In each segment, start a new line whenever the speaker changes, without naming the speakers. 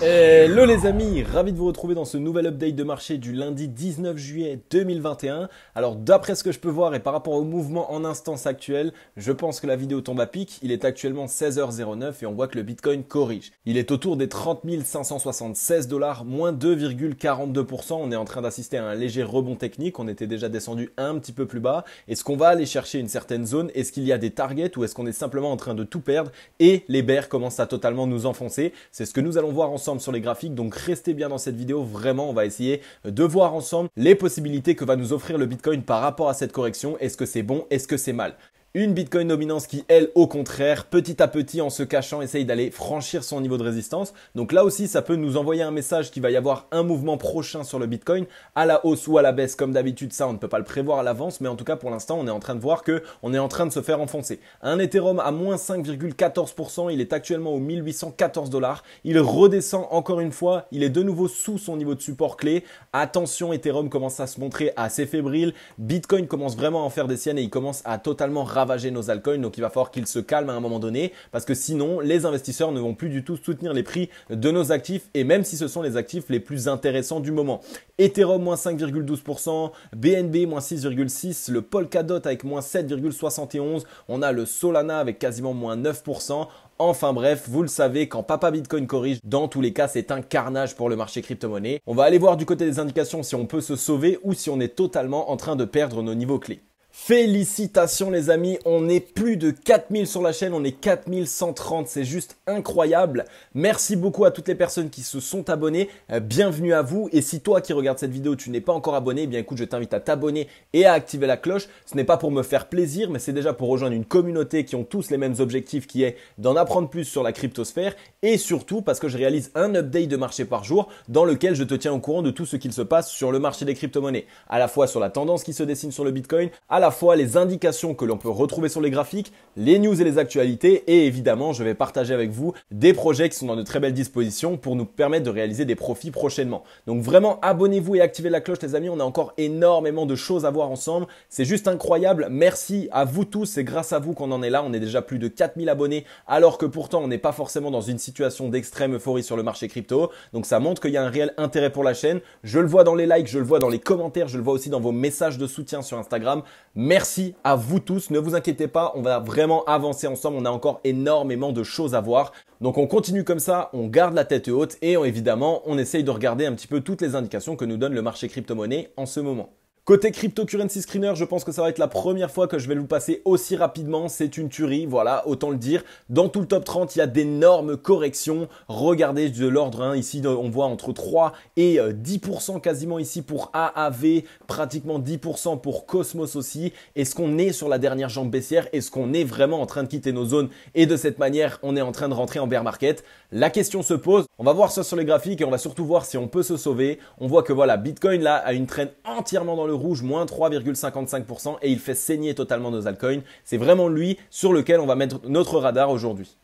Eh, hello les amis, ravi de vous retrouver dans ce nouvel update de marché du lundi 19 juillet 2021. Alors d'après ce que je peux voir et par rapport au mouvement en instance actuelle, je pense que la vidéo tombe à pic. Il est actuellement 16h09 et on voit que le Bitcoin corrige. Il est autour des 30 576 dollars, moins 2,42%. On est en train d'assister à un léger rebond technique. On était déjà descendu un petit peu plus bas. Est-ce qu'on va aller chercher une certaine zone Est-ce qu'il y a des targets ou est-ce qu'on est simplement en train de tout perdre et les bears commencent à totalement nous enfoncer C'est ce que nous allons voir ensemble sur les graphiques. Donc restez bien dans cette vidéo. Vraiment, on va essayer de voir ensemble les possibilités que va nous offrir le Bitcoin par rapport à cette correction. Est-ce que c'est bon Est-ce que c'est mal une Bitcoin dominance qui, elle, au contraire, petit à petit, en se cachant, essaye d'aller franchir son niveau de résistance. Donc là aussi, ça peut nous envoyer un message qu'il va y avoir un mouvement prochain sur le Bitcoin, à la hausse ou à la baisse, comme d'habitude. Ça, on ne peut pas le prévoir à l'avance, mais en tout cas, pour l'instant, on est en train de voir que on est en train de se faire enfoncer. Un Ethereum à moins 5,14%, il est actuellement aux 1814 dollars. Il redescend encore une fois, il est de nouveau sous son niveau de support clé. Attention, Ethereum commence à se montrer assez fébrile. Bitcoin commence vraiment à en faire des siennes et il commence à totalement ravager nos altcoins. Donc il va falloir qu'ils se calment à un moment donné parce que sinon les investisseurs ne vont plus du tout soutenir les prix de nos actifs et même si ce sont les actifs les plus intéressants du moment. Ethereum moins 5,12%, BNB moins 6,6%, le Polkadot avec moins 7,71%, on a le Solana avec quasiment moins 9%. Enfin bref, vous le savez, quand papa Bitcoin corrige, dans tous les cas, c'est un carnage pour le marché crypto-monnaie. On va aller voir du côté des indications si on peut se sauver ou si on est totalement en train de perdre nos niveaux clés. Félicitations les amis, on est plus de 4000 sur la chaîne, on est 4130, c'est juste incroyable. Merci beaucoup à toutes les personnes qui se sont abonnées, euh, bienvenue à vous. Et si toi qui regardes cette vidéo, tu n'es pas encore abonné, eh bien écoute, je t'invite à t'abonner et à activer la cloche. Ce n'est pas pour me faire plaisir, mais c'est déjà pour rejoindre une communauté qui ont tous les mêmes objectifs qui est d'en apprendre plus sur la cryptosphère et surtout parce que je réalise un update de marché par jour dans lequel je te tiens au courant de tout ce qu'il se passe sur le marché des crypto-monnaies, à la fois sur la tendance qui se dessine sur le Bitcoin, à la fois les indications que l'on peut retrouver sur les graphiques, les news et les actualités, et évidemment, je vais partager avec vous des projets qui sont dans de très belles dispositions pour nous permettre de réaliser des profits prochainement. Donc vraiment, abonnez-vous et activez la cloche, les amis, on a encore énormément de choses à voir ensemble. C'est juste incroyable, merci à vous tous, c'est grâce à vous qu'on en est là, on est déjà plus de 4000 abonnés, alors que pourtant on n'est pas forcément dans une situation d'extrême euphorie sur le marché crypto, donc ça montre qu'il y a un réel intérêt pour la chaîne, je le vois dans les likes, je le vois dans les commentaires, je le vois aussi dans vos messages de soutien sur Instagram. Merci à vous tous. Ne vous inquiétez pas, on va vraiment avancer ensemble. On a encore énormément de choses à voir. Donc on continue comme ça, on garde la tête haute et évidemment on essaye de regarder un petit peu toutes les indications que nous donne le marché crypto-monnaie en ce moment. Côté cryptocurrency screener, je pense que ça va être la première fois que je vais vous passer aussi rapidement. C'est une tuerie, voilà, autant le dire. Dans tout le top 30, il y a d'énormes corrections. Regardez de l'ordre, hein. ici euh, on voit entre 3 et 10% euh, quasiment ici pour AAV, pratiquement 10% pour Cosmos aussi. Est-ce qu'on est sur la dernière jambe baissière Est-ce qu'on est vraiment en train de quitter nos zones Et de cette manière, on est en train de rentrer en bear market La question se pose, on va voir ça sur les graphiques et on va surtout voir si on peut se sauver. On voit que voilà, Bitcoin là a une traîne entièrement dans le rouge, moins 3,55% et il fait saigner totalement nos altcoins. C'est vraiment lui sur lequel on va mettre notre radar aujourd'hui.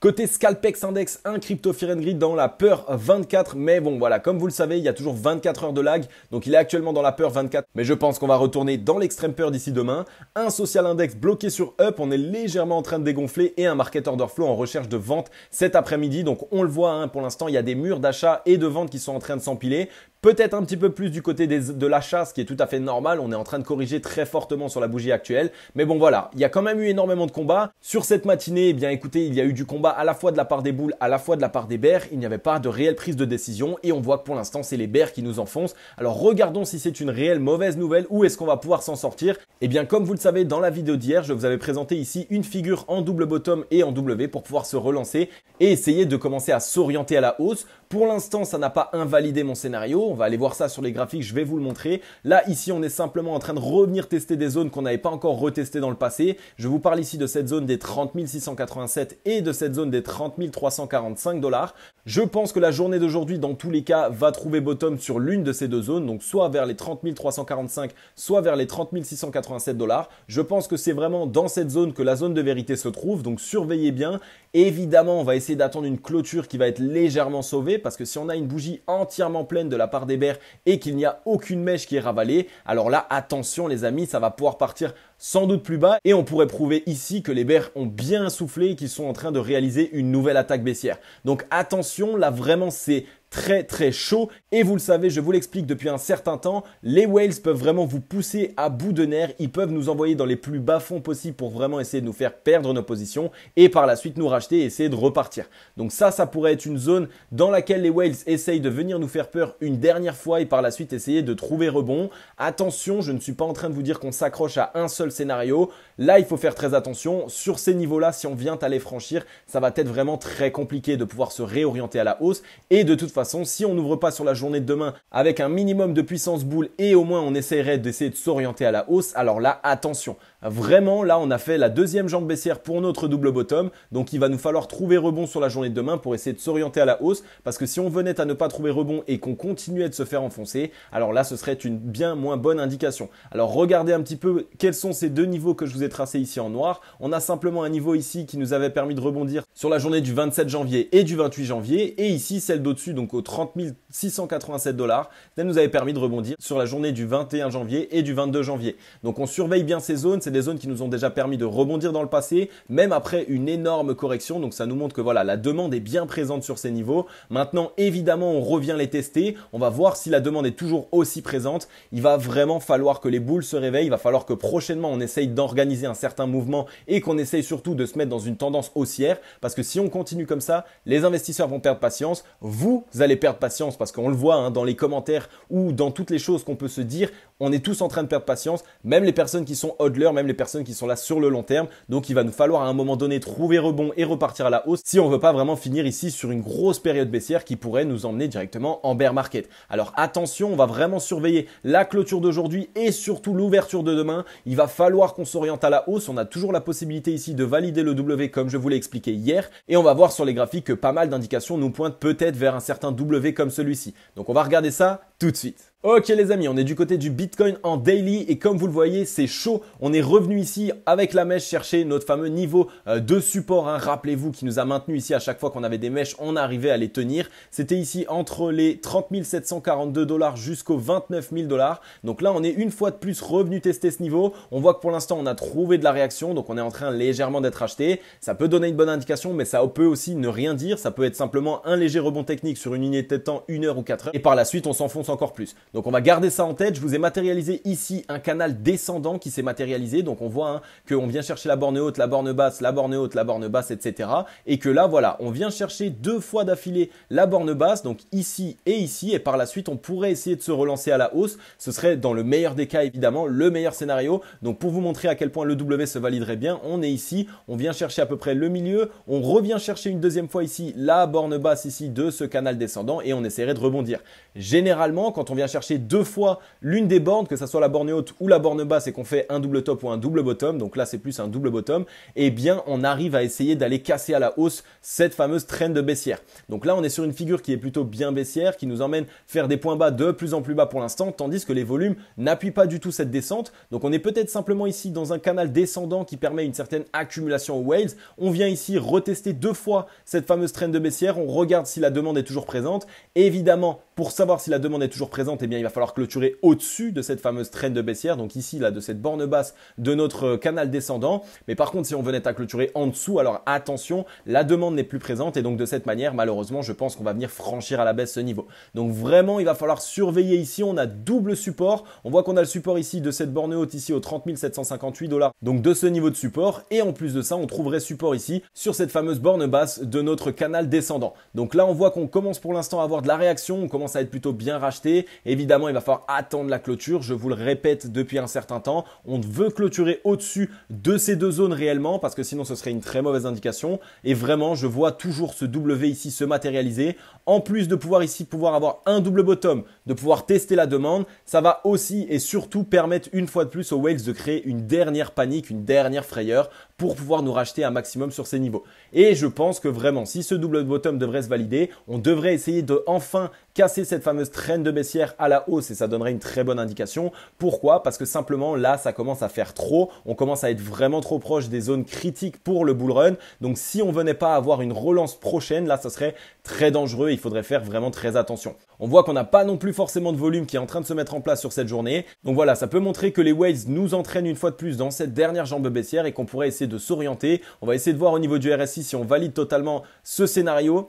Côté Scalpex Index, un crypto Fear and dans la peur 24. Mais bon, voilà, comme vous le savez, il y a toujours 24 heures de lag. Donc il est actuellement dans la peur 24. Mais je pense qu'on va retourner dans l'extrême peur d'ici demain. Un social index bloqué sur up. On est légèrement en train de dégonfler. Et un market order flow en recherche de vente cet après-midi. Donc on le voit, hein, pour l'instant, il y a des murs d'achat et de vente qui sont en train de s'empiler. Peut-être un petit peu plus du côté de l'achat, ce qui est tout à fait normal. On est en train de corriger très fortement sur la bougie actuelle. Mais bon, voilà. Il y a quand même eu énormément de combats. Sur cette matinée, eh bien, écoutez, il y a eu du combat à la fois de la part des boules, à la fois de la part des bears. Il n'y avait pas de réelle prise de décision. Et on voit que pour l'instant, c'est les bears qui nous enfoncent. Alors, regardons si c'est une réelle mauvaise nouvelle ou est-ce qu'on va pouvoir s'en sortir. Eh bien, comme vous le savez, dans la vidéo d'hier, je vous avais présenté ici une figure en double bottom et en W pour pouvoir se relancer et essayer de commencer à s'orienter à la hausse. Pour l'instant, ça n'a pas invalidé mon scénario on va aller voir ça sur les graphiques, je vais vous le montrer. Là, ici, on est simplement en train de revenir tester des zones qu'on n'avait pas encore retestées dans le passé. Je vous parle ici de cette zone des 30 687 et de cette zone des 30 345 dollars. Je pense que la journée d'aujourd'hui, dans tous les cas, va trouver bottom sur l'une de ces deux zones, donc soit vers les 30 345, soit vers les 30 687 dollars. Je pense que c'est vraiment dans cette zone que la zone de vérité se trouve, donc surveillez bien. Évidemment, on va essayer d'attendre une clôture qui va être légèrement sauvée, parce que si on a une bougie entièrement pleine de la part des bears et qu'il n'y a aucune mèche qui est ravalée, alors là, attention les amis, ça va pouvoir partir sans doute plus bas, et on pourrait prouver ici que les Bears ont bien soufflé et qu'ils sont en train de réaliser une nouvelle attaque baissière. Donc attention, là vraiment c'est très très chaud. Et vous le savez, je vous l'explique depuis un certain temps, les whales peuvent vraiment vous pousser à bout de nerfs. Ils peuvent nous envoyer dans les plus bas fonds possibles pour vraiment essayer de nous faire perdre nos positions et par la suite nous racheter et essayer de repartir. Donc ça, ça pourrait être une zone dans laquelle les whales essayent de venir nous faire peur une dernière fois et par la suite essayer de trouver rebond. Attention, je ne suis pas en train de vous dire qu'on s'accroche à un seul scénario. Là, il faut faire très attention. Sur ces niveaux-là, si on vient à les franchir, ça va être vraiment très compliqué de pouvoir se réorienter à la hausse et de toute façon façon, si on n'ouvre pas sur la journée de demain avec un minimum de puissance boule et au moins on essaierait d'essayer de s'orienter à la hausse, alors là, attention. Vraiment, là, on a fait la deuxième jambe baissière pour notre double bottom. Donc, il va nous falloir trouver rebond sur la journée de demain pour essayer de s'orienter à la hausse. Parce que si on venait à ne pas trouver rebond et qu'on continuait de se faire enfoncer, alors là, ce serait une bien moins bonne indication. Alors, regardez un petit peu quels sont ces deux niveaux que je vous ai tracés ici en noir. On a simplement un niveau ici qui nous avait permis de rebondir sur la journée du 27 janvier et du 28 janvier. Et ici, celle d'au-dessus, donc aux 30 687 dollars, elle nous avait permis de rebondir sur la journée du 21 janvier et du 22 janvier. Donc, on surveille bien ces zones des zones qui nous ont déjà permis de rebondir dans le passé, même après une énorme correction. Donc ça nous montre que voilà, la demande est bien présente sur ces niveaux. Maintenant, évidemment, on revient les tester. On va voir si la demande est toujours aussi présente. Il va vraiment falloir que les boules se réveillent. Il va falloir que prochainement on essaye d'organiser un certain mouvement et qu'on essaye surtout de se mettre dans une tendance haussière. Parce que si on continue comme ça, les investisseurs vont perdre patience. Vous allez perdre patience parce qu'on le voit hein, dans les commentaires ou dans toutes les choses qu'on peut se dire. On est tous en train de perdre patience. Même les personnes qui sont hodlers, les personnes qui sont là sur le long terme. Donc il va nous falloir à un moment donné trouver rebond et repartir à la hausse si on veut pas vraiment finir ici sur une grosse période baissière qui pourrait nous emmener directement en bear market. Alors attention, on va vraiment surveiller la clôture d'aujourd'hui et surtout l'ouverture de demain. Il va falloir qu'on s'oriente à la hausse. On a toujours la possibilité ici de valider le W comme je vous l'ai expliqué hier. Et on va voir sur les graphiques que pas mal d'indications nous pointent peut-être vers un certain W comme celui-ci. Donc on va regarder ça tout de suite. Ok les amis, on est du côté du Bitcoin en daily et comme vous le voyez, c'est chaud. On est revenu ici avec la mèche chercher notre fameux niveau euh, de support. Hein. Rappelez-vous qui nous a maintenu ici à chaque fois qu'on avait des mèches, on arrivait à les tenir. C'était ici entre les 30 742 dollars jusqu'aux 29 000 dollars. Donc là, on est une fois de plus revenu tester ce niveau. On voit que pour l'instant, on a trouvé de la réaction, donc on est en train légèrement d'être acheté. Ça peut donner une bonne indication, mais ça peut aussi ne rien dire. Ça peut être simplement un léger rebond technique sur une unité de temps, une heure ou quatre heures. Et par la suite, on s'enfonce encore plus. Donc on va garder ça en tête. Je vous ai matérialisé ici un canal descendant qui s'est matérialisé. Donc on voit hein, qu'on vient chercher la borne haute, la borne basse, la borne haute, la borne basse, etc. Et que là, voilà, on vient chercher deux fois d'affilée la borne basse, donc ici et ici. Et par la suite, on pourrait essayer de se relancer à la hausse. Ce serait dans le meilleur des cas, évidemment, le meilleur scénario. Donc pour vous montrer à quel point le W se validerait bien, on est ici. On vient chercher à peu près le milieu. On revient chercher une deuxième fois ici la borne basse ici de ce canal descendant et on essaierait de rebondir. Généralement, quand on vient chercher deux fois l'une des bornes, que ce soit la borne haute ou la borne basse, et qu'on fait un double top ou un double bottom, donc là c'est plus un double bottom, et eh bien on arrive à essayer d'aller casser à la hausse cette fameuse traîne de baissière. Donc là on est sur une figure qui est plutôt bien baissière, qui nous emmène faire des points bas de plus en plus bas pour l'instant, tandis que les volumes n'appuient pas du tout cette descente. Donc on est peut-être simplement ici dans un canal descendant qui permet une certaine accumulation aux waves. On vient ici retester deux fois cette fameuse traîne de baissière, on regarde si la demande est toujours présente. Évidemment, pour savoir si la demande est toujours présente, et eh bien, il va falloir clôturer au-dessus de cette fameuse traîne de baissière, donc ici, là, de cette borne basse de notre euh, canal descendant. Mais par contre, si on venait à clôturer en dessous, alors attention, la demande n'est plus présente et donc de cette manière, malheureusement, je pense qu'on va venir franchir à la baisse ce niveau. Donc vraiment, il va falloir surveiller ici. On a double support. On voit qu'on a le support ici de cette borne haute ici aux 30 758 dollars. Donc de ce niveau de support et en plus de ça, on trouverait support ici sur cette fameuse borne basse de notre canal descendant. Donc là, on voit qu'on commence pour l'instant à avoir de la réaction. On commence ça à être plutôt bien racheté. Évidemment, il va falloir attendre la clôture. Je vous le répète depuis un certain temps, on veut clôturer au-dessus de ces deux zones réellement parce que sinon ce serait une très mauvaise indication. Et vraiment, je vois toujours ce W ici se matérialiser. En plus de pouvoir ici pouvoir avoir un double bottom, de pouvoir tester la demande, ça va aussi et surtout permettre une fois de plus aux Whales de créer une dernière panique, une dernière frayeur pour pouvoir nous racheter un maximum sur ces niveaux. Et je pense que vraiment, si ce double bottom devrait se valider, on devrait essayer de enfin casser cette fameuse traîne de baissière à la hausse et ça donnerait une très bonne indication. Pourquoi Parce que simplement là, ça commence à faire trop, on commence à être vraiment trop proche des zones critiques pour le bull run. Donc si on venait pas à avoir une relance prochaine, là, ça serait très dangereux et il faudrait faire vraiment très attention. On voit qu'on n'a pas non plus forcément de volume qui est en train de se mettre en place sur cette journée. Donc voilà, ça peut montrer que les waves nous entraînent une fois de plus dans cette dernière jambe baissière et qu'on pourrait essayer de s'orienter. On va essayer de voir au niveau du RSI si on valide totalement ce scénario.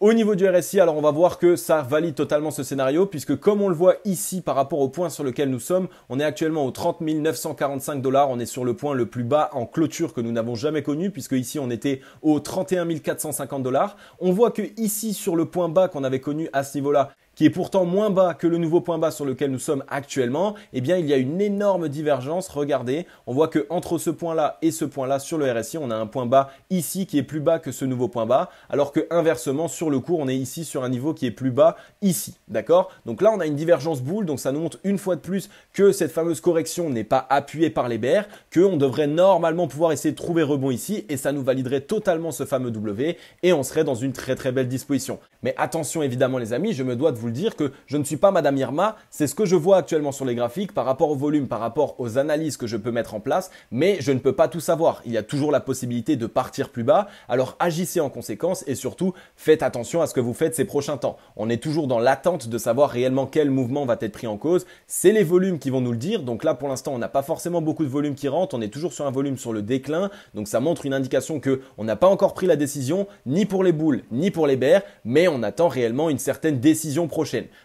Au niveau du RSI, alors on va voir que ça valide totalement ce scénario puisque comme on le voit ici par rapport au point sur lequel nous sommes, on est actuellement aux 30 945 dollars, on est sur le point le plus bas en clôture que nous n'avons jamais connu puisque ici on était aux 31 450 dollars. On voit que ici sur le point bas qu'on avait connu à ce niveau-là, qui est pourtant moins bas que le nouveau point bas sur lequel nous sommes actuellement, eh bien il y a une énorme divergence. Regardez, on voit que entre ce point-là et ce point-là sur le RSI, on a un point bas ici qui est plus bas que ce nouveau point bas, alors que inversement sur le cours, on est ici sur un niveau qui est plus bas ici, d'accord Donc là, on a une divergence boule, donc ça nous montre une fois de plus que cette fameuse correction n'est pas appuyée par les bears que on devrait normalement pouvoir essayer de trouver rebond ici et ça nous validerait totalement ce fameux W et on serait dans une très très belle disposition. Mais attention évidemment les amis, je me dois de vous dire, que je ne suis pas Madame Irma, c'est ce que je vois actuellement sur les graphiques par rapport au volume, par rapport aux analyses que je peux mettre en place, mais je ne peux pas tout savoir. Il y a toujours la possibilité de partir plus bas, alors agissez en conséquence et surtout faites attention à ce que vous faites ces prochains temps. On est toujours dans l'attente de savoir réellement quel mouvement va être pris en cause. C'est les volumes qui vont nous le dire, donc là pour l'instant on n'a pas forcément beaucoup de volume qui rentre, on est toujours sur un volume sur le déclin, donc ça montre une indication que on n'a pas encore pris la décision ni pour les boules ni pour les bears mais on attend réellement une certaine décision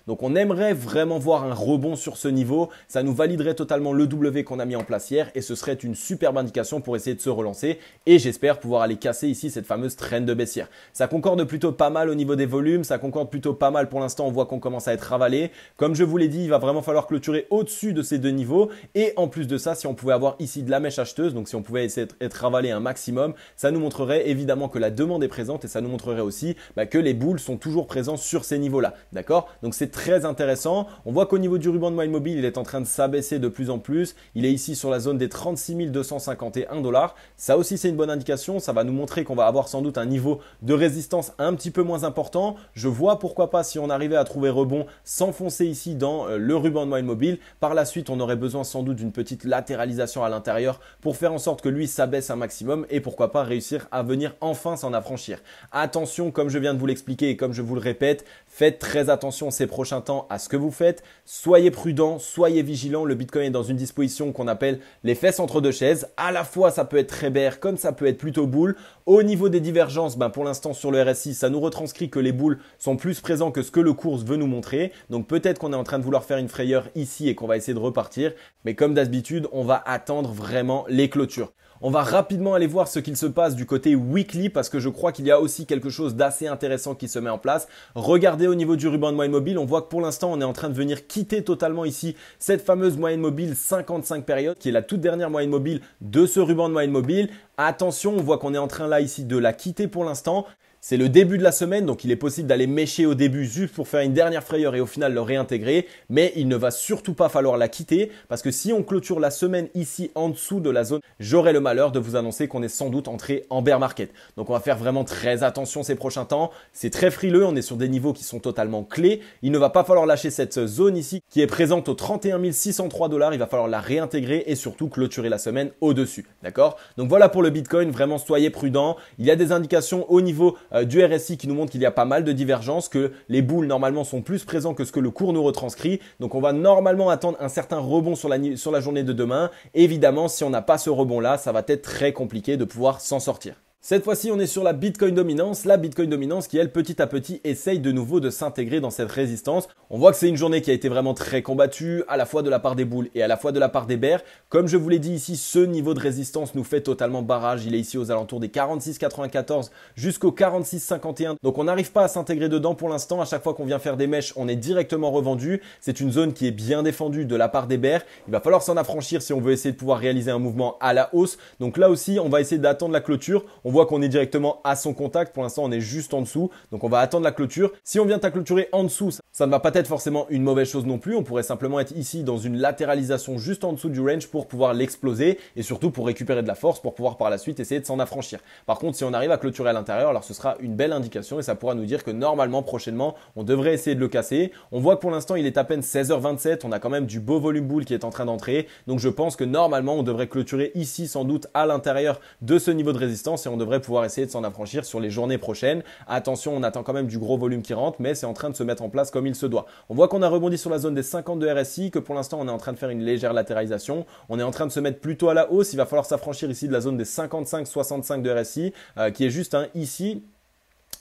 donc on aimerait vraiment voir un rebond sur ce niveau. Ça nous validerait totalement le W qu'on a mis en place hier et ce serait une superbe indication pour essayer de se relancer. Et j'espère pouvoir aller casser ici cette fameuse traîne de baissière. Ça concorde plutôt pas mal au niveau des volumes. Ça concorde plutôt pas mal pour l'instant. On voit qu'on commence à être ravalé. Comme je vous l'ai dit, il va vraiment falloir clôturer au-dessus de ces deux niveaux. Et en plus de ça, si on pouvait avoir ici de la mèche acheteuse, donc si on pouvait essayer d'être avalé un maximum, ça nous montrerait évidemment que la demande est présente et ça nous montrerait aussi bah, que les boules sont toujours présentes sur ces niveaux-là. D'accord donc c'est très intéressant. On voit qu'au niveau du ruban de moyenne mobile, il est en train de s'abaisser de plus en plus. Il est ici sur la zone des 36 251 dollars. Ça aussi, c'est une bonne indication. Ça va nous montrer qu'on va avoir sans doute un niveau de résistance un petit peu moins important. Je vois pourquoi pas si on arrivait à trouver rebond s'enfoncer ici dans euh, le ruban de moyenne mobile. Par la suite, on aurait besoin sans doute d'une petite latéralisation à l'intérieur pour faire en sorte que lui s'abaisse un maximum et pourquoi pas réussir à venir enfin s'en affranchir. Attention, comme je viens de vous l'expliquer et comme je vous le répète, faites très attention attention ces prochains temps à ce que vous faites. Soyez prudent, soyez vigilant. Le Bitcoin est dans une disposition qu'on appelle les fesses entre deux chaises. À la fois, ça peut être très bear, comme ça peut être plutôt boule. Au niveau des divergences, ben pour l'instant sur le RSI, ça nous retranscrit que les boules sont plus présents que ce que le cours veut nous montrer. Donc peut-être qu'on est en train de vouloir faire une frayeur ici et qu'on va essayer de repartir. Mais comme d'habitude, on va attendre vraiment les clôtures. On va rapidement aller voir ce qu'il se passe du côté weekly parce que je crois qu'il y a aussi quelque chose d'assez intéressant qui se met en place. Regardez au niveau du ruban de moyenne mobile, on voit que pour l'instant on est en train de venir quitter totalement ici cette fameuse moyenne mobile 55 périodes qui est la toute dernière moyenne mobile de ce ruban de moyenne mobile. Attention, on voit qu'on est en train là ici de la quitter pour l'instant. C'est le début de la semaine, donc il est possible d'aller mécher au début juste pour faire une dernière frayeur et au final le réintégrer, mais il ne va surtout pas falloir la quitter parce que si on clôture la semaine ici en dessous de la zone, j'aurai le malheur de vous annoncer qu'on est sans doute entré en bear market. Donc on va faire vraiment très attention ces prochains temps, c'est très frileux, on est sur des niveaux qui sont totalement clés, il ne va pas falloir lâcher cette zone ici qui est présente aux 31 603 dollars, il va falloir la réintégrer et surtout clôturer la semaine au-dessus, d'accord Donc voilà pour le Bitcoin, vraiment soyez prudents, il y a des indications au niveau euh, du RSI qui nous montre qu'il y a pas mal de divergences, que les boules normalement sont plus présents que ce que le cours nous retranscrit. Donc on va normalement attendre un certain rebond sur la, sur la journée de demain. Évidemment, si on n'a pas ce rebond-là, ça va être très compliqué de pouvoir s'en sortir. Cette fois-ci, on est sur la Bitcoin dominance, la Bitcoin dominance qui, elle, petit à petit, essaye de nouveau de s'intégrer dans cette résistance. On voit que c'est une journée qui a été vraiment très combattue, à la fois de la part des boules et à la fois de la part des bears. Comme je vous l'ai dit ici, ce niveau de résistance nous fait totalement barrage. Il est ici aux alentours des 46,94 jusqu'au 46,51. Donc on n'arrive pas à s'intégrer dedans pour l'instant. À chaque fois qu'on vient faire des mèches, on est directement revendu. C'est une zone qui est bien défendue de la part des bears. Il va falloir s'en affranchir si on veut essayer de pouvoir réaliser un mouvement à la hausse. Donc là aussi, on va essayer d'attendre la clôture qu'on est directement à son contact. Pour l'instant, on est juste en dessous. Donc on va attendre la clôture. Si on vient à clôturer en dessous, ça ne va pas être forcément une mauvaise chose non plus. On pourrait simplement être ici dans une latéralisation juste en dessous du range pour pouvoir l'exploser et surtout pour récupérer de la force pour pouvoir par la suite essayer de s'en affranchir. Par contre, si on arrive à clôturer à l'intérieur, alors ce sera une belle indication et ça pourra nous dire que normalement, prochainement, on devrait essayer de le casser. On voit que pour l'instant, il est à peine 16h27. On a quand même du beau volume boule qui est en train d'entrer. Donc je pense que normalement, on devrait clôturer ici sans doute à l'intérieur de ce niveau de résistance et on devrait devrait pouvoir essayer de s'en affranchir sur les journées prochaines. Attention, on attend quand même du gros volume qui rentre, mais c'est en train de se mettre en place comme il se doit. On voit qu'on a rebondi sur la zone des 50 de RSI, que pour l'instant on est en train de faire une légère latéralisation. On est en train de se mettre plutôt à la hausse. Il va falloir s'affranchir ici de la zone des 55-65 de RSI, euh, qui est juste un hein, ici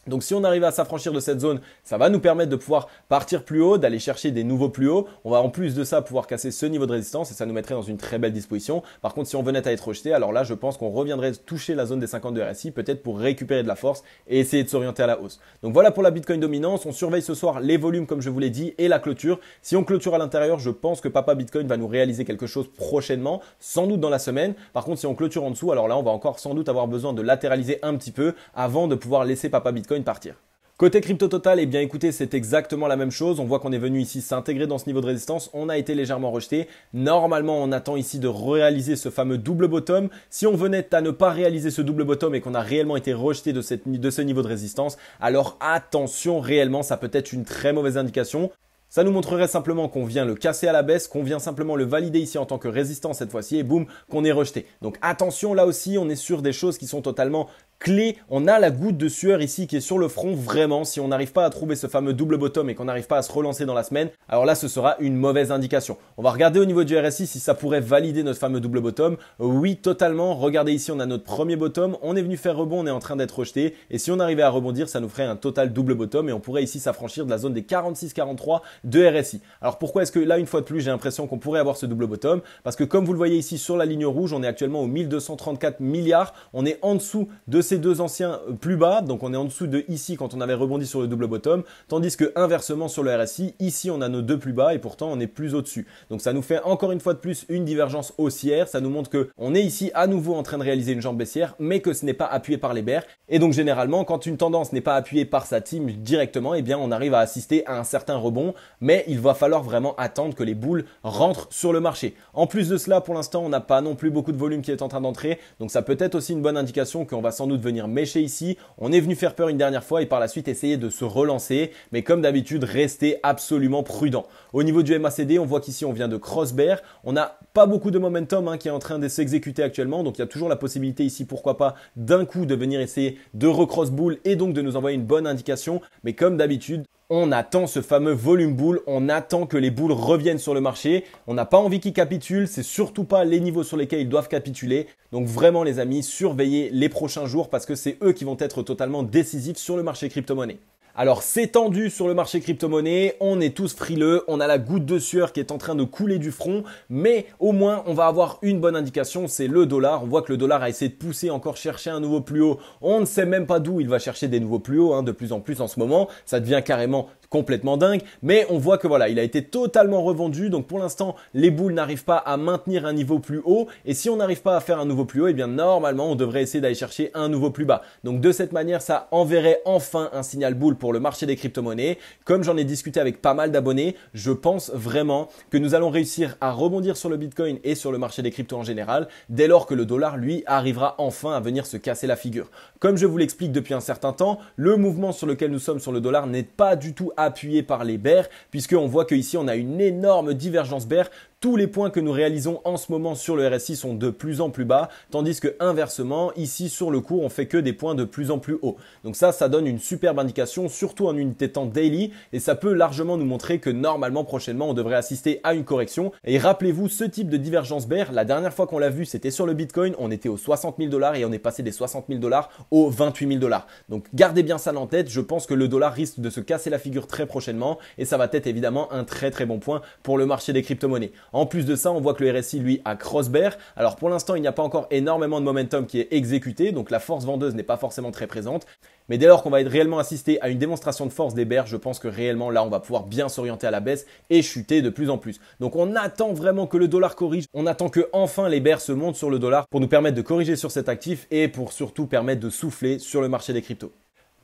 donc si on arrive à s'affranchir de cette zone, ça va nous permettre de pouvoir partir plus haut, d'aller chercher des nouveaux plus hauts. On va en plus de ça pouvoir casser ce niveau de résistance et ça nous mettrait dans une très belle disposition. Par contre, si on venait à être rejeté, alors là, je pense qu'on reviendrait toucher la zone des 50 de RSI, peut-être pour récupérer de la force et essayer de s'orienter à la hausse. Donc voilà pour la Bitcoin dominance. On surveille ce soir les volumes, comme je vous l'ai dit, et la clôture. Si on clôture à l'intérieur, je pense que Papa Bitcoin va nous réaliser quelque chose prochainement, sans doute dans la semaine. Par contre, si on clôture en dessous, alors là, on va encore sans doute avoir besoin de latéraliser un petit peu avant de pouvoir laisser Papa Bitcoin Bitcoin partir. Côté crypto total, et eh bien écoutez, c'est exactement la même chose. On voit qu'on est venu ici s'intégrer dans ce niveau de résistance. On a été légèrement rejeté. Normalement, on attend ici de réaliser ce fameux double bottom. Si on venait à ne pas réaliser ce double bottom et qu'on a réellement été rejeté de, cette, de ce niveau de résistance, alors attention, réellement, ça peut être une très mauvaise indication. Ça nous montrerait simplement qu'on vient le casser à la baisse, qu'on vient simplement le valider ici en tant que résistant cette fois-ci et boum, qu'on est rejeté. Donc attention, là aussi, on est sur des choses qui sont totalement clé. On a la goutte de sueur ici qui est sur le front vraiment. Si on n'arrive pas à trouver ce fameux double bottom et qu'on n'arrive pas à se relancer dans la semaine, alors là ce sera une mauvaise indication. On va regarder au niveau du RSI si ça pourrait valider notre fameux double bottom. Oui, totalement. Regardez ici, on a notre premier bottom. On est venu faire rebond, on est en train d'être rejeté. Et si on arrivait à rebondir, ça nous ferait un total double bottom et on pourrait ici s'affranchir de la zone des 46-43 de RSI. Alors pourquoi est-ce que là une fois de plus j'ai l'impression qu'on pourrait avoir ce double bottom Parce que comme vous le voyez ici sur la ligne rouge, on est actuellement au 1234 milliards. On est en dessous de ces deux anciens euh, plus bas, donc on est en dessous de ici quand on avait rebondi sur le double bottom, tandis que inversement sur le RSI, ici on a nos deux plus bas et pourtant on est plus au-dessus. Donc ça nous fait encore une fois de plus une divergence haussière, ça nous montre que on est ici à nouveau en train de réaliser une jambe baissière, mais que ce n'est pas appuyé par les bears. Et donc généralement, quand une tendance n'est pas appuyée par sa team directement, eh bien on arrive à assister à un certain rebond, mais il va falloir vraiment attendre que les boules rentrent sur le marché. En plus de cela, pour l'instant, on n'a pas non plus beaucoup de volume qui est en train d'entrer, donc ça peut être aussi une bonne indication qu'on va sans doute de venir mécher ici. On est venu faire peur une dernière fois et par la suite essayer de se relancer. Mais comme d'habitude, restez absolument prudent. Au niveau du MACD, on voit qu'ici on vient de cross On n'a pas beaucoup de momentum hein, qui est en train de s'exécuter actuellement. Donc il y a toujours la possibilité ici, pourquoi pas, d'un coup de venir essayer de recross bull et donc de nous envoyer une bonne indication. Mais comme d'habitude, on attend ce fameux volume boule, on attend que les boules reviennent sur le marché, on n'a pas envie qu'ils capitulent, c'est surtout pas les niveaux sur lesquels ils doivent capituler. Donc vraiment les amis, surveillez les prochains jours parce que c'est eux qui vont être totalement décisifs sur le marché crypto-monnaie. Alors c'est tendu sur le marché crypto-monnaie, on est tous frileux, on a la goutte de sueur qui est en train de couler du front, mais au moins on va avoir une bonne indication, c'est le dollar. On voit que le dollar a essayé de pousser encore chercher un nouveau plus haut. On ne sait même pas d'où il va chercher des nouveaux plus hauts hein, de plus en plus en ce moment. Ça devient carrément complètement dingue, mais on voit que voilà, il a été totalement revendu, donc pour l'instant, les boules n'arrivent pas à maintenir un niveau plus haut, et si on n'arrive pas à faire un nouveau plus haut, et eh bien normalement, on devrait essayer d'aller chercher un nouveau plus bas. Donc de cette manière, ça enverrait enfin un signal boule pour le marché des crypto-monnaies. Comme j'en ai discuté avec pas mal d'abonnés, je pense vraiment que nous allons réussir à rebondir sur le Bitcoin et sur le marché des cryptos en général, dès lors que le dollar, lui, arrivera enfin à venir se casser la figure. Comme je vous l'explique depuis un certain temps, le mouvement sur lequel nous sommes sur le dollar n'est pas du tout appuyé par les puisque puisqu'on voit qu'ici on a une énorme divergence BER tous les points que nous réalisons en ce moment sur le RSI sont de plus en plus bas, tandis que inversement, ici sur le cours, on fait que des points de plus en plus haut. Donc ça, ça donne une superbe indication, surtout en unité de temps daily, et ça peut largement nous montrer que normalement, prochainement, on devrait assister à une correction. Et rappelez-vous, ce type de divergence bear, la dernière fois qu'on l'a vu, c'était sur le Bitcoin, on était aux 60 000 dollars et on est passé des 60 000 dollars aux 28 000 dollars. Donc gardez bien ça en tête, je pense que le dollar risque de se casser la figure très prochainement, et ça va être évidemment un très très bon point pour le marché des crypto-monnaies. En plus de ça, on voit que le RSI, lui, a cross Alors pour l'instant, il n'y a pas encore énormément de momentum qui est exécuté, donc la force vendeuse n'est pas forcément très présente. Mais dès lors qu'on va être réellement assisté à une démonstration de force des bears, je pense que réellement là, on va pouvoir bien s'orienter à la baisse et chuter de plus en plus. Donc on attend vraiment que le dollar corrige, on attend que enfin les bears se montent sur le dollar pour nous permettre de corriger sur cet actif et pour surtout permettre de souffler sur le marché des cryptos.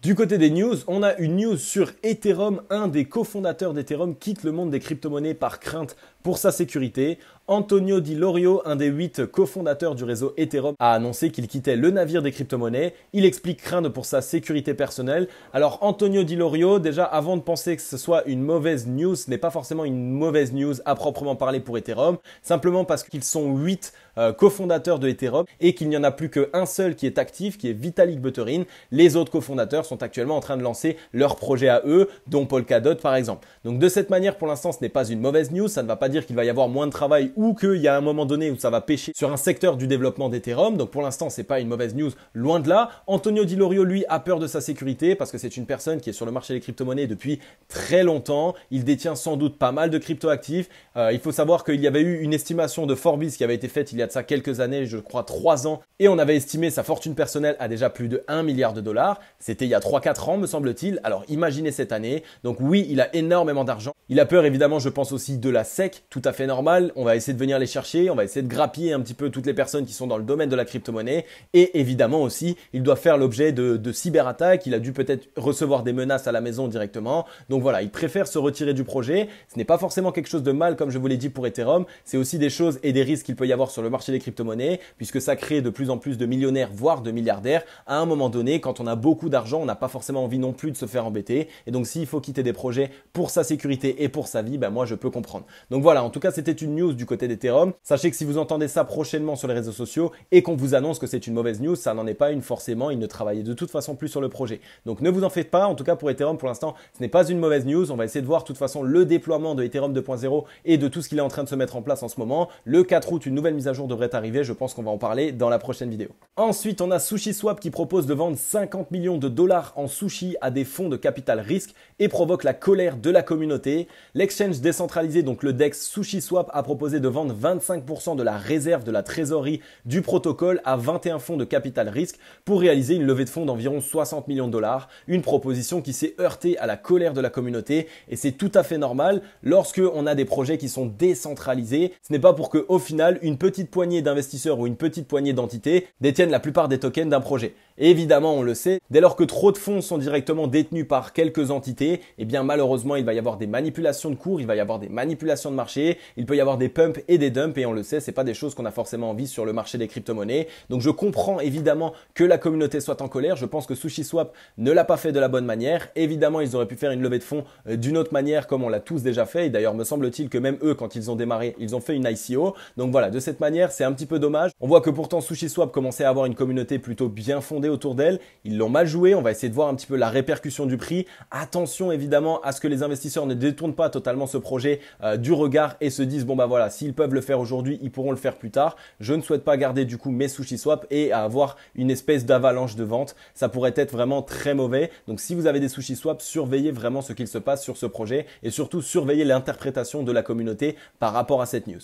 Du côté des news, on a une news sur Ethereum. Un des cofondateurs d'Ethereum quitte le monde des crypto-monnaies par crainte pour sa sécurité. Antonio Di Lorio, un des huit cofondateurs du réseau Ethereum, a annoncé qu'il quittait le navire des crypto-monnaies. Il explique craindre pour sa sécurité personnelle. Alors Antonio Di Lorio, déjà avant de penser que ce soit une mauvaise news, ce n'est pas forcément une mauvaise news à proprement parler pour Ethereum, simplement parce qu'ils sont huit euh, cofondateurs de Ethereum et qu'il n'y en a plus qu'un seul qui est actif, qui est Vitalik Buterin. Les autres cofondateurs sont actuellement en train de lancer leur projet à eux, dont Paul Polkadot par exemple. Donc de cette manière, pour l'instant, ce n'est pas une mauvaise news, ça ne va pas dire qu'il va y avoir moins de travail ou qu'il y a un moment donné où ça va pêcher sur un secteur du développement d'Ethereum. Donc pour l'instant, c'est pas une mauvaise news, loin de là. Antonio Di Lorio, lui, a peur de sa sécurité parce que c'est une personne qui est sur le marché des crypto-monnaies depuis très longtemps. Il détient sans doute pas mal de crypto-actifs. Euh, il faut savoir qu'il y avait eu une estimation de Forbes qui avait été faite il y a de ça quelques années, je crois 3 ans, et on avait estimé sa fortune personnelle à déjà plus de 1 milliard de dollars. C'était il y a 3-4 ans, me semble-t-il. Alors imaginez cette année. Donc oui, il a énormément d'argent. Il a peur évidemment, je pense aussi, de la SEC, tout à fait normal, on va essayer de venir les chercher, on va essayer de grappiller un petit peu toutes les personnes qui sont dans le domaine de la crypto-monnaie, et évidemment aussi, il doit faire l'objet de, de cyberattaques, il a dû peut-être recevoir des menaces à la maison directement, donc voilà, il préfère se retirer du projet, ce n'est pas forcément quelque chose de mal, comme je vous l'ai dit pour Ethereum, c'est aussi des choses et des risques qu'il peut y avoir sur le marché des crypto-monnaies, puisque ça crée de plus en plus de millionnaires, voire de milliardaires, à un moment donné, quand on a beaucoup d'argent, on n'a pas forcément envie non plus de se faire embêter, et donc s'il faut quitter des projets pour sa sécurité et pour sa vie, ben moi je peux comprendre. Donc voilà, voilà, en tout cas, c'était une news du côté d'Ethereum. Sachez que si vous entendez ça prochainement sur les réseaux sociaux et qu'on vous annonce que c'est une mauvaise news, ça n'en est pas une forcément. Ils ne travaillaient de toute façon plus sur le projet. Donc ne vous en faites pas. En tout cas, pour Ethereum, pour l'instant, ce n'est pas une mauvaise news. On va essayer de voir de toute façon le déploiement de Ethereum 2.0 et de tout ce qu'il est en train de se mettre en place en ce moment. Le 4 août, une nouvelle mise à jour devrait arriver. Je pense qu'on va en parler dans la prochaine vidéo. Ensuite, on a SushiSwap qui propose de vendre 50 millions de dollars en sushi à des fonds de capital risque et provoque la colère de la communauté. L'exchange décentralisé, donc le DEX SushiSwap a proposé de vendre 25% de la réserve de la trésorerie du protocole à 21 fonds de capital risque pour réaliser une levée de fonds d'environ 60 millions de dollars, une proposition qui s'est heurtée à la colère de la communauté et c'est tout à fait normal lorsque on a des projets qui sont décentralisés. Ce n'est pas pour que au final une petite poignée d'investisseurs ou une petite poignée d'entités détiennent la plupart des tokens d'un projet évidemment, on le sait, dès lors que trop de fonds sont directement détenus par quelques entités, eh bien malheureusement, il va y avoir des manipulations de cours, il va y avoir des manipulations de marché, il peut y avoir des pumps et des dumps et on le sait, c'est pas des choses qu'on a forcément envie sur le marché des crypto-monnaies. Donc je comprends évidemment que la communauté soit en colère, je pense que SushiSwap ne l'a pas fait de la bonne manière. Évidemment, ils auraient pu faire une levée de fonds euh, d'une autre manière comme on l'a tous déjà fait et d'ailleurs me semble-t-il que même eux quand ils ont démarré, ils ont fait une ICO. Donc voilà, de cette manière, c'est un petit peu dommage. On voit que pourtant SushiSwap commençait à avoir une communauté plutôt bien fondée autour d'elle. Ils l'ont mal joué. On va essayer de voir un petit peu la répercussion du prix. Attention évidemment à ce que les investisseurs ne détournent pas totalement ce projet euh, du regard et se disent bon bah voilà, s'ils peuvent le faire aujourd'hui, ils pourront le faire plus tard. Je ne souhaite pas garder du coup mes sushi swap et avoir une espèce d'avalanche de vente. Ça pourrait être vraiment très mauvais. Donc si vous avez des sushi swaps, surveillez vraiment ce qu'il se passe sur ce projet et surtout surveillez l'interprétation de la communauté par rapport à cette news.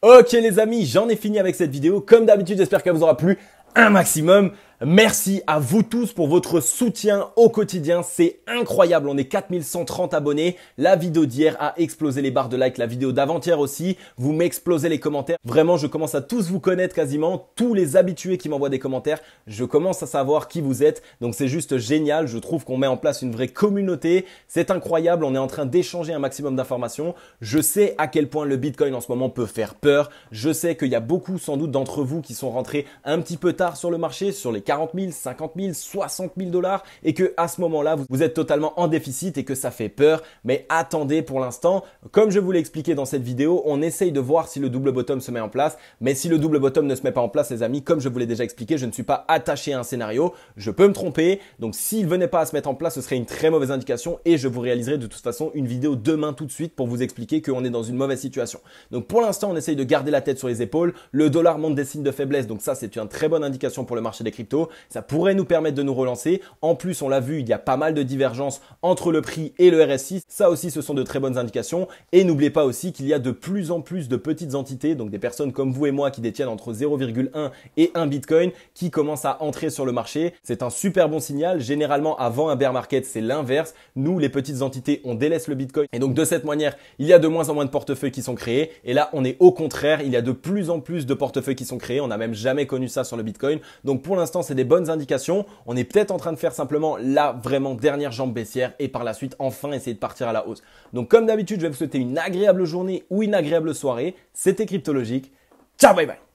Ok les amis, j'en ai fini avec cette vidéo. Comme d'habitude, j'espère qu'elle vous aura plu un maximum. Merci à vous tous pour votre soutien au quotidien, c'est incroyable, on est 4130 abonnés, la vidéo d'hier a explosé les barres de like, la vidéo d'avant-hier aussi, vous m'explosez les commentaires, vraiment je commence à tous vous connaître quasiment, tous les habitués qui m'envoient des commentaires, je commence à savoir qui vous êtes, donc c'est juste génial, je trouve qu'on met en place une vraie communauté, c'est incroyable, on est en train d'échanger un maximum d'informations, je sais à quel point le Bitcoin en ce moment peut faire peur, je sais qu'il y a beaucoup sans doute d'entre vous qui sont rentrés un petit peu tard sur le marché, sur les 40 000, 50 000, 60 000 dollars et que à ce moment-là, vous êtes totalement en déficit et que ça fait peur. Mais attendez pour l'instant. Comme je vous l'ai expliqué dans cette vidéo, on essaye de voir si le double bottom se met en place. Mais si le double bottom ne se met pas en place, les amis, comme je vous l'ai déjà expliqué, je ne suis pas attaché à un scénario. Je peux me tromper. Donc s'il venait pas à se mettre en place, ce serait une très mauvaise indication et je vous réaliserai de toute façon une vidéo demain tout de suite pour vous expliquer qu'on est dans une mauvaise situation. Donc pour l'instant, on essaye de garder la tête sur les épaules. Le dollar monte des signes de faiblesse. Donc ça, c'est une très bonne indication pour le marché des cryptos ça pourrait nous permettre de nous relancer. En plus, on l'a vu, il y a pas mal de divergences entre le prix et le RSI. Ça aussi, ce sont de très bonnes indications. Et n'oubliez pas aussi qu'il y a de plus en plus de petites entités, donc des personnes comme vous et moi qui détiennent entre 0,1 et 1 Bitcoin, qui commencent à entrer sur le marché. C'est un super bon signal. Généralement, avant un bear market, c'est l'inverse. Nous, les petites entités, on délaisse le Bitcoin. Et donc, de cette manière, il y a de moins en moins de portefeuilles qui sont créés. Et là, on est au contraire, il y a de plus en plus de portefeuilles qui sont créés. On n'a même jamais connu ça sur le Bitcoin. Donc, pour l'instant, c'est des bonnes indications. On est peut-être en train de faire simplement la vraiment dernière jambe baissière et par la suite enfin essayer de partir à la hausse. Donc comme d'habitude, je vais vous souhaiter une agréable journée ou une agréable soirée. C'était Cryptologique. Ciao, bye bye